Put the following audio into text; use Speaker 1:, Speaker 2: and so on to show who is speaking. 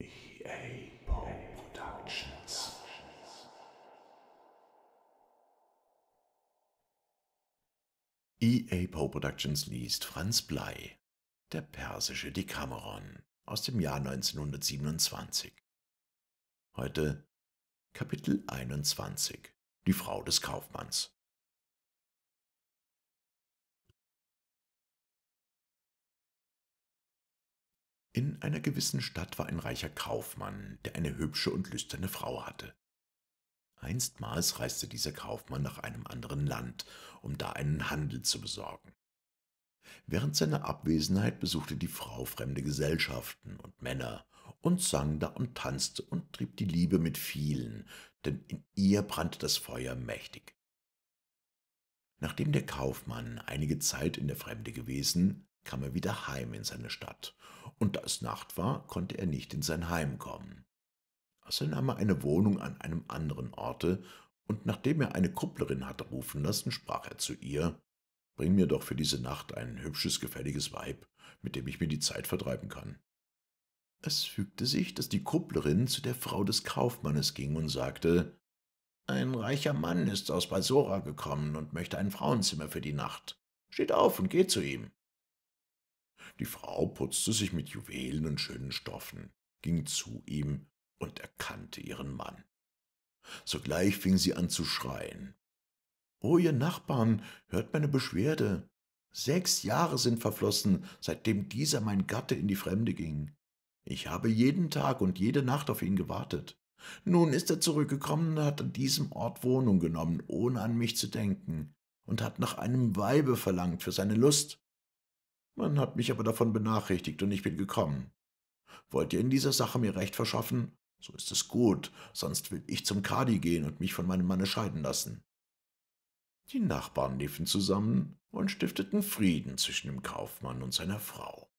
Speaker 1: EA Productions.
Speaker 2: EA Poe Productions liest Franz Blei, der persische Dekameron aus dem Jahr
Speaker 1: 1927. Heute Kapitel 21, die Frau des Kaufmanns. In einer gewissen Stadt war ein reicher Kaufmann, der eine hübsche und lüsterne Frau hatte. Einstmals
Speaker 2: reiste dieser Kaufmann nach einem anderen Land, um da einen Handel zu besorgen. Während seiner Abwesenheit besuchte die Frau fremde Gesellschaften und Männer und sang da und tanzte und trieb die Liebe mit vielen, denn in ihr brannte das Feuer mächtig. Nachdem der Kaufmann einige Zeit in der Fremde gewesen, kam er wieder heim in seine Stadt, und da es Nacht war, konnte er nicht in sein Heim kommen. Also nahm er eine Wohnung an einem anderen Orte, und nachdem er eine Kupplerin hatte rufen lassen, sprach er zu ihr, »Bring mir doch für diese Nacht ein hübsches, gefälliges Weib, mit dem ich mir die Zeit vertreiben kann.« Es fügte sich, dass die Kupplerin zu der Frau des Kaufmannes ging und sagte, »Ein reicher Mann ist aus Balsora gekommen und möchte ein Frauenzimmer für die Nacht. Steht auf und geht zu ihm.« die Frau putzte sich mit Juwelen und schönen Stoffen, ging zu ihm und erkannte ihren Mann. Sogleich fing sie an zu schreien. O oh, ihr Nachbarn, hört meine Beschwerde. Sechs Jahre sind verflossen, seitdem dieser mein Gatte in die Fremde ging. Ich habe jeden Tag und jede Nacht auf ihn gewartet. Nun ist er zurückgekommen und hat an diesem Ort Wohnung genommen, ohne an mich zu denken, und hat nach einem Weibe verlangt für seine Lust. Man hat mich aber davon benachrichtigt und ich bin gekommen. Wollt ihr in dieser Sache mir Recht verschaffen? So ist es gut, sonst will ich zum Kadi gehen und mich von meinem Manne scheiden lassen. Die Nachbarn liefen zusammen und stifteten Frieden zwischen dem Kaufmann und seiner Frau.